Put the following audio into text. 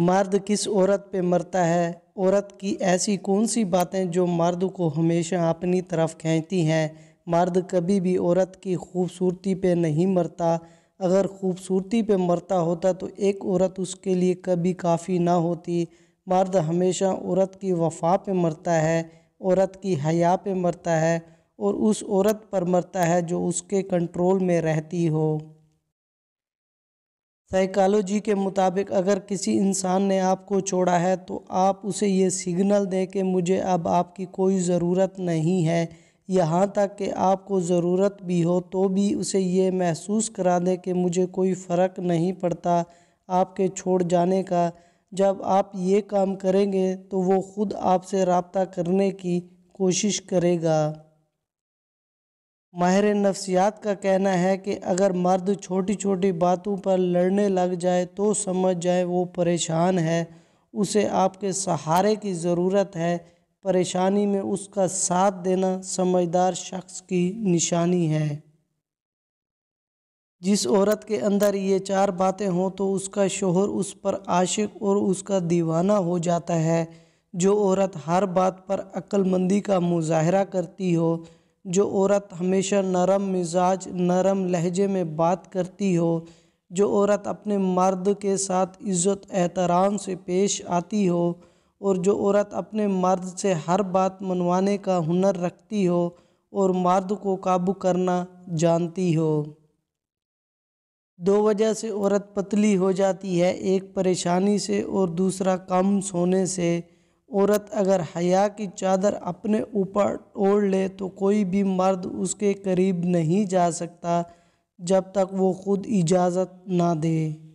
मर्द किस औरत पे मरता है औरत की ऐसी कौन सी बातें जो मर्द को हमेशा अपनी तरफ खींचती हैं मर्द कभी भी औरत की खूबसूरती पे नहीं मरता अगर खूबसूरती पे मरता होता तो एक औरत उसके लिए कभी काफ़ी ना होती मर्द हमेशा औरत की वफा पे मरता है औरत की हया पे मरता है और उस औरत पर मरता है जो उसके कंट्रोल में रहती हो साइकालोजी के मुताबिक अगर किसी इंसान ने आपको छोड़ा है तो आप उसे ये सिग्नल दें कि मुझे अब आपकी कोई ज़रूरत नहीं है यहाँ तक कि आपको ज़रूरत भी हो तो भी उसे ये महसूस करा दें कि मुझे कोई फ़र्क नहीं पड़ता आपके छोड़ जाने का जब आप ये काम करेंगे तो वो ख़ुद आपसे रबता करने की कोशिश करेगा माहिर नफ्सियात का कहना है कि अगर मर्द छोटी छोटी बातों पर लड़ने लग जाए तो समझ जाए वो परेशान है उसे आपके सहारे की ज़रूरत है परेशानी में उसका साथ देना समझदार शख्स की निशानी है जिस औरत के अंदर ये चार बातें हों तो उसका शोहर उस पर आशिक और उसका दीवाना हो जाता है जो औरत हर बात पर अक्लमंदी का मुजाहरा करती हो जो औरत हमेशा नरम मिजाज नरम लहजे में बात करती हो जो औरत अपने मर्द के साथ इज़्ज़त एहतराम से पेश आती हो और जो औरत अपने मर्द से हर बात मनवाने का हुनर रखती हो और मर्द को काबू करना जानती हो दो वजह से औरत पतली हो जाती है एक परेशानी से और दूसरा कम सोने से औरत अगर हया की चादर अपने ऊपर ओढ़ ले तो कोई भी मर्द उसके करीब नहीं जा सकता जब तक वो खुद इजाज़त ना दे